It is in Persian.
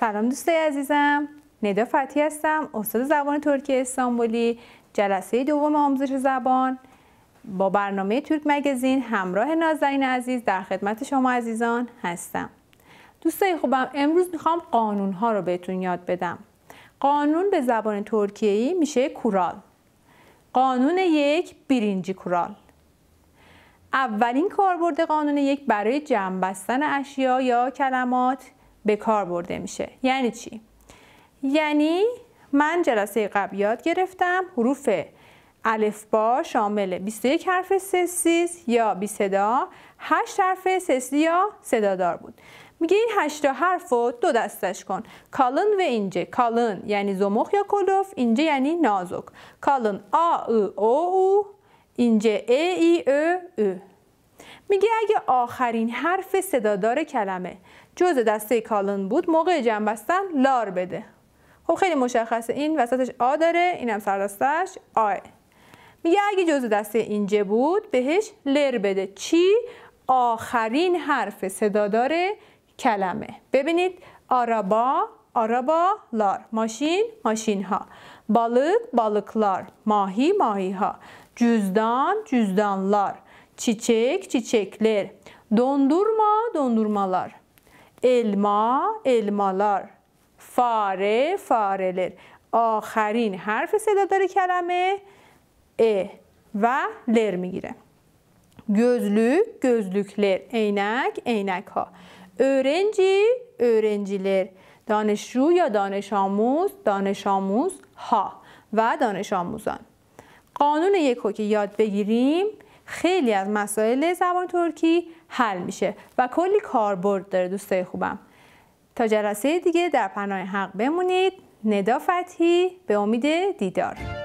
سلام دوستای عزیزم ندا فتی هستم استاد زبان ترکیه استانبولی جلسه دوم آموزش زبان با برنامه ترک مگزین همراه نازنین عزیز در خدمت شما عزیزان هستم دوستای خوبم امروز میخوام قانون ها رو بهتون یاد بدم قانون به زبان ای میشه کورال قانون یک برینجی کورال اولین کاربرد قانون یک برای جمع بستن اشیا یا کلمات به کار برده میشه یعنی چی یعنی من جلسه قبل یاد گرفتم حروف با شامل 21 حرف سسیز یا بی صدا 8 حرف سسی یا صدادار بود میگه این 8 حرف رو دو دستش کن کالن و اینجه کالن یعنی زمخ یا کلوف اینجه یعنی نازک کالن آ ا او او اینجه ای ای میگه اگه آخرین حرف صدادار کلمه جز دسته کالن بود موقع جمع بستن لار بده خب خیلی مشخصه این وسطش آ داره اینم سرداستش آ. آه میگه اگه جز دسته اینجه بود بهش لر بده چی آخرین حرف صدادار کلمه ببینید آرابا آرابا لار ماشین ماشین ها بالک لار ماهی ماهی ها جزدان لار çiçek, çiçekler. Dondurma, dondurmalar. Elma, elmalar. Fare, fareler. آخرین حرف صدا داره کلمه ا و لر میگیره gözlük gözlükler عینک عینک ها öğrenci اورنجیلر دانشجو یا دانش آموز دانش آموز ها و دانش آموزان قانون یکو که یاد بگیریم خیلی از مسائل زبان ترکی حل میشه و کلی کاربرد داره دوستای خوبم تا جلسه دیگه در پناه حق بمونید ندافتی به امید دیدار